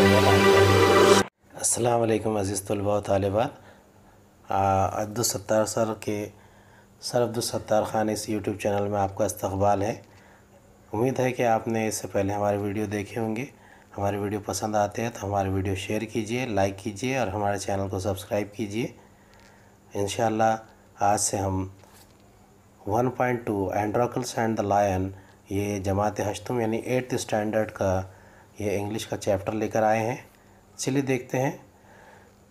अस्सलाम अज़ीज़ तलबा तलबा अब्दुलसत्तार सर के सर अब्दुलसत्तार ख़ान इस यूट्यूब चैनल में आपका इस्तबाल है उम्मीद है कि आपने इससे पहले हमारे वीडियो देखे होंगे हमारे वीडियो पसंद आते हैं तो हमारे वीडियो शेयर कीजिए लाइक कीजिए और हमारे चैनल को सब्सक्राइब कीजिए इन आज से हम 1.2 एंड्रोकल्स एंड द लायन ये जमात हश्तम यानी एट्थ स्टैंडर्ड का ये इंग्लिश का चैप्टर लेकर आए हैं चलिए देखते हैं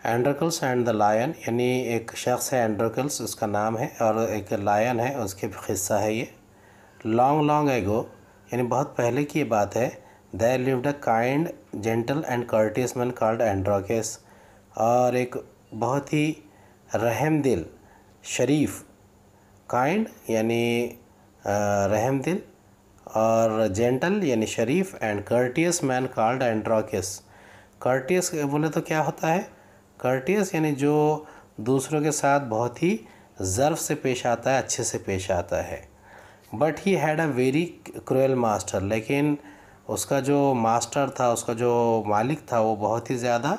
एंड्रकल्स एंड द लायन यानी एक शख्स है एंड्रकल्स उसका नाम है और एक लायन है उसके हिस्सा है ये लॉन्ग लॉन्ग एगो यानी बहुत पहले की ये बात है they lived a kind gentle and courteous man called Androcles और एक बहुत ही रहम दिल शरीफ काइंड यानी रहम दिल और जेंटल यानी शरीफ and courteous man called Androcles courteous बोले तो क्या होता है कर्टियस यानी जो दूसरों के साथ बहुत ही ज़र्फ से पेश आता है अच्छे से पेश आता है but he had a very cruel master लेकिन उसका जो मास्टर था उसका जो मालिक था वो बहुत ही ज़्यादा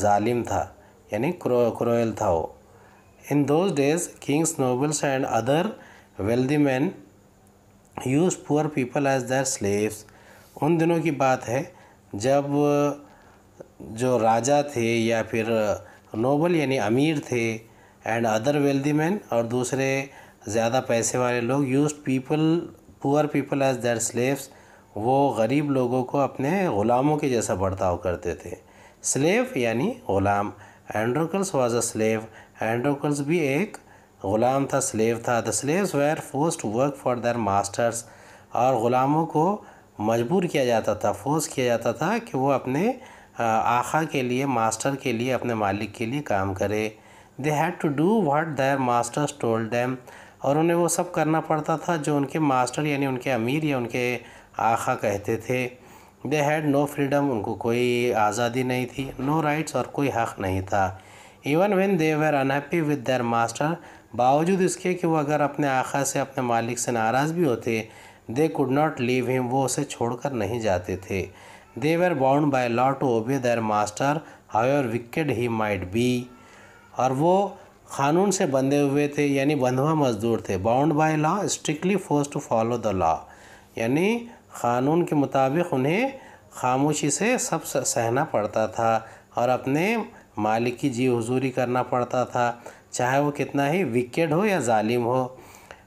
जालिम था यानी क्रोयल था वो in those days kings nobles and other wealthy men use poor people as their slaves उन दिनों की बात है जब जो राजा थे या फिर नोबल यानी अमीर थे एंड अदर वेल्दी मैन और दूसरे ज़्यादा पैसे वाले लोग use people poor people as their slaves वो गरीब लोगों को अपने ग़ुलामों के जैसा बर्ताव करते थे स्लेव यानी ग़ुलाम एंड्रोकल्स वॉज अ स्लेव एंड्रोकल्स भी एक ग़ुलाम था स्लेव था the slaves were forced to work for their masters और ग़ुलामों को मजबूर किया जाता था फोर्स किया जाता था कि वो अपने आखा के लिए मास्टर के लिए अपने मालिक के लिए काम करे they had to do what their masters told them और उन्हें वो सब करना पड़ता था जो उनके मास्टर यानी उनके अमीर या उनके आखा कहते थे दे हैड नो फ्रीडम उनको कोई आज़ादी नहीं थी नो no राइट्स और कोई हक़ नहीं था even when they were unhappy with their master बावजूद इसके कि वो अगर अपने आखा से अपने मालिक से नाराज़ भी होते they could not leave him वो उसे छोड़कर नहीं जाते थे they were bound by law to obey their master however wicked he might be और वो कानून से बंधे हुए थे यानी बंधवा मजदूर थे bound by law strictly forced to follow the law यानी कानून के मुताबिक उन्हें खामोशी से सब सहना पड़ता था और अपने मालिक की जी हजूरी करना पड़ता था चाहे वो कितना ही विकेड हो या जालिम हो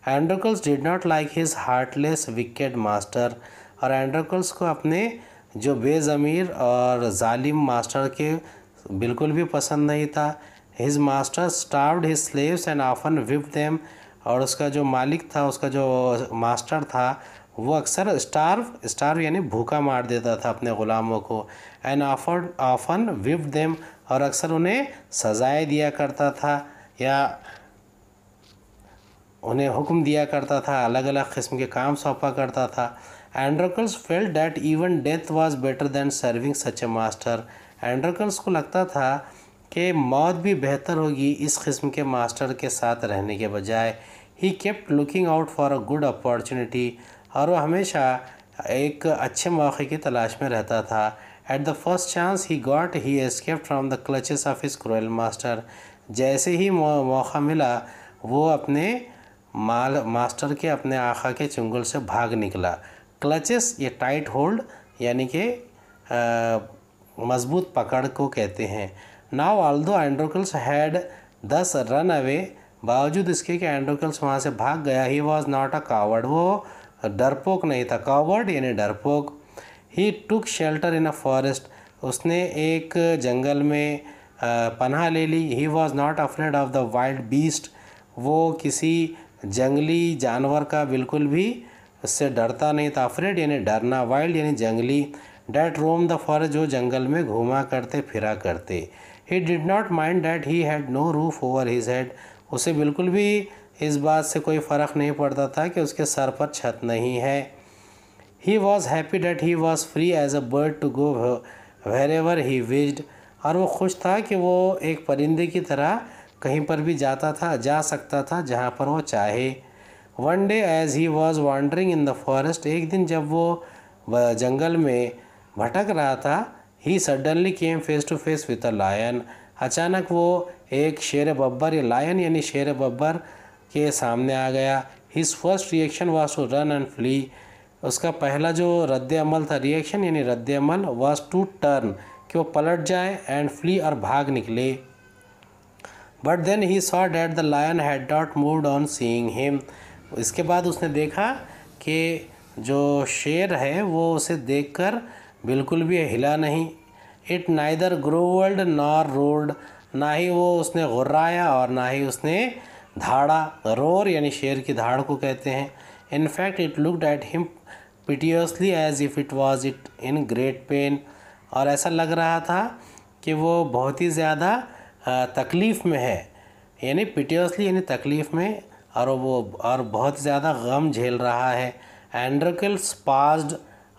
Androcles did not like his heartless wicked master और एंड्रोकल्स को अपने जो बेज़मीर और जालिम मास्टर के बिल्कुल भी पसंद नहीं था his master starved his slaves and often whip them और उसका जो मालिक था उसका जो मास्टर था वो अक्सर स्टार्व स्टार्व यानी भूखा मार देता था अपने ग़ुलामों को and often often whip them और अक्सर उन्हें सज़ाएँ दिया करता था या उन्हें हुक्म दिया करता था अलग अलग किस्म के काम सौंपा करता था Androcles felt that even death was better than serving such a master Androcles को लगता था कि मौत भी बेहतर होगी इस किस्म के मास्टर के साथ रहने के बजाय he kept looking out for a good opportunity और वह हमेशा एक अच्छे मौके की तलाश में रहता था at the first chance he got he escaped from the clutches of this cruel master जैसे ही मौका मिला वो अपने माल मास्टर के अपने आखा के चुंगल से भाग निकला क्लचेस ये टाइट होल्ड यानी कि मजबूत पकड़ को कहते हैं now though Androcles had thus run away बावजूद इसके कि एंड्रोकल्स वहाँ से भाग गया he was not a coward वो डरपोक नहीं था कावर्ड यानी डरपोक ही टुक शेल्टर इन अ फॉरेस्ट उसने एक जंगल में पनाह ले ली he was not afraid of the wild beast वो किसी जंगली जानवर का बिल्कुल भी उससे डरता नहीं था अफ्रेड यानी डरना वाइल्ड यानी जंगली डैट रोम द फॉर जो जंगल में घूमा करते फिरा करते he did not mind that he had no roof over his head उसे बिल्कुल भी इस बात से कोई फ़र्क नहीं पड़ता था कि उसके सर पर छत नहीं है he was happy that he was free as a bird to go wherever he wished और वो खुश था कि वो एक परिंदे की तरह कहीं पर भी जाता था जा सकता था जहाँ पर वो चाहे one day as he was wandering in the forest एक दिन जब वो जंगल में भटक रहा था he suddenly came face to face with a lion अचानक वो एक शेर बब्बर या लायन यानी शेर बब्बर के सामने आ गया his first reaction was to run and flee उसका पहला जो रद्द अमल था रिएक्शन यानी रद्द अमल वॉज टू टर्न कि वो पलट जाए एंड फ्ली और भाग निकले but then he saw that the lion had not moved on seeing him इसके बाद उसने देखा कि जो शेर है वो उसे देखकर बिल्कुल भी हिला नहीं it neither growled nor roared ना ही वो उसने गुर्राया और ना ही उसने धाड़ा रोर यानी शेर की धाड़ को कहते हैं in fact it looked at him piteously as if it was it in great pain और ऐसा लग रहा था कि वो बहुत ही ज़्यादा तकलीफ़ में है यानी पिटियसली यानी तकलीफ़ में और वो और बहुत ज़्यादा गम झेल रहा है एंड्रोकल्स पास्ड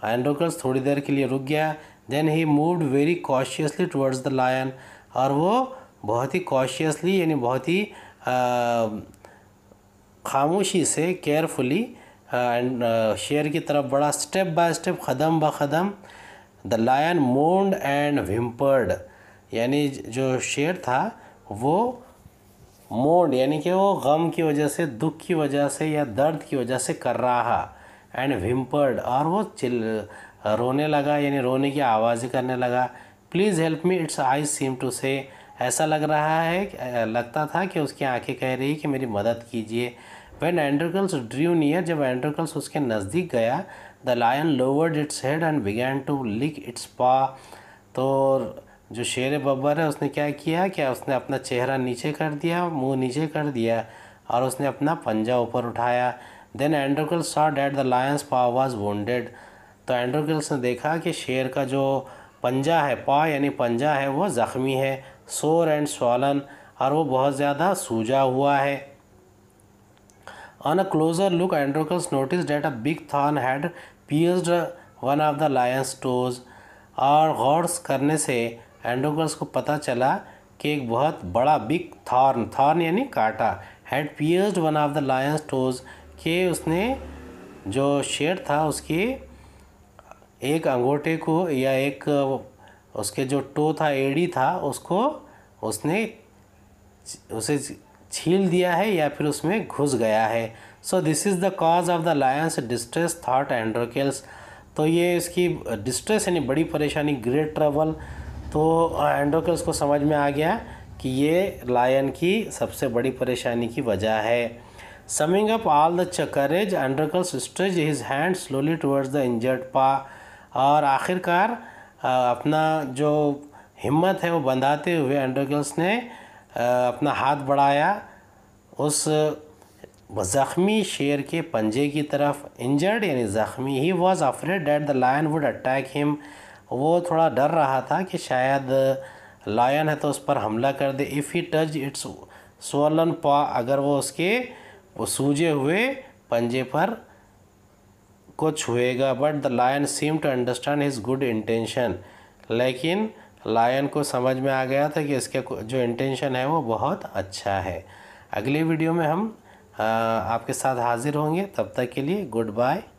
एंड्रोकल्स थोड़ी देर के लिए रुक गया then he moved very cautiously towards the lion और वो बहुत ही कॉशियसली यानी बहुत ही खामोशी से केयरफुली शेर की तरफ बड़ा स्टेप बाय स्टेप ख़दम ब ख़दम the lion moaned and whimpered यानी जो शेर था वो मोड यानी कि वो गम की वजह से दुख की वजह से या दर्द की वजह से कर रहा एंड विम्पर्ड और वो चिल रोने लगा यानी रोने की आवाज़ें करने लगा please help me it's I seem to say ऐसा लग रहा है लगता था कि उसकी आंखें कह रही कि मेरी मदद कीजिए वैन एंड्रिकल्स ड्रीव नियर जब एंड्रिकल्स उसके नज़दीक गया the lion lowered its head and began to lick its paw तो जो शेर बब्बर है उसने क्या किया क्या उसने अपना चेहरा नीचे कर दिया मुंह नीचे कर दिया और उसने अपना पंजा ऊपर उठाया then Androcles saw that the lion's paw was वेड तो एंड्रोकल्स ने देखा कि शेर का जो पंजा है पा यानी पंजा है वो ज़ख्मी है सोर एंड स्वालन और वो बहुत ज़्यादा सूजा हुआ है On a closer look, Androcles noticed that a big thorn had pierced one of the lion's toes और गौरस करने से एंड्रोकल्स को पता चला कि एक बहुत बड़ा बिग थॉर्न थॉर्न यानी काटा had pierced one of the lion's toes के उसने जो शेर था उसके एक अंगूठे को या एक उसके जो टो था एड़ी था उसको उसने उसे छील दिया है या फिर उसमें घुस गया है so this is the cause of the lion's distress thought Androcles तो ये इसकी डिस्ट्रेस यानी बड़ी परेशानी ग्रेट ट्रबल तो एंड्रोकल्स को समझ में आ गया कि ये लायन की सबसे बड़ी परेशानी की वजह है summing up all the courage Androcles stretched his hand slowly towards the injured paw और आखिरकार अपना जो हिम्मत है वो बंधाते हुए एंड्रोकल्स ने अपना हाथ बढ़ाया उस ज़ख्मी शेर के पंजे की तरफ इंजर्ड यानी ज़ख्मी he was afraid that the lion would attack him वो थोड़ा डर रहा था कि शायद लायन है तो उस पर हमला कर दे if he touch its swollen paw अगर वो उसके वो सूजे हुए पंजे पर कुछ हुएगा but the lion seem to understand his good intention लेकिन लायन को समझ में आ गया था कि इसके जो इंटेंशन है वो बहुत अच्छा है अगले वीडियो में हम आपके साथ हाज़िर होंगे तब तक के लिए गुड बाय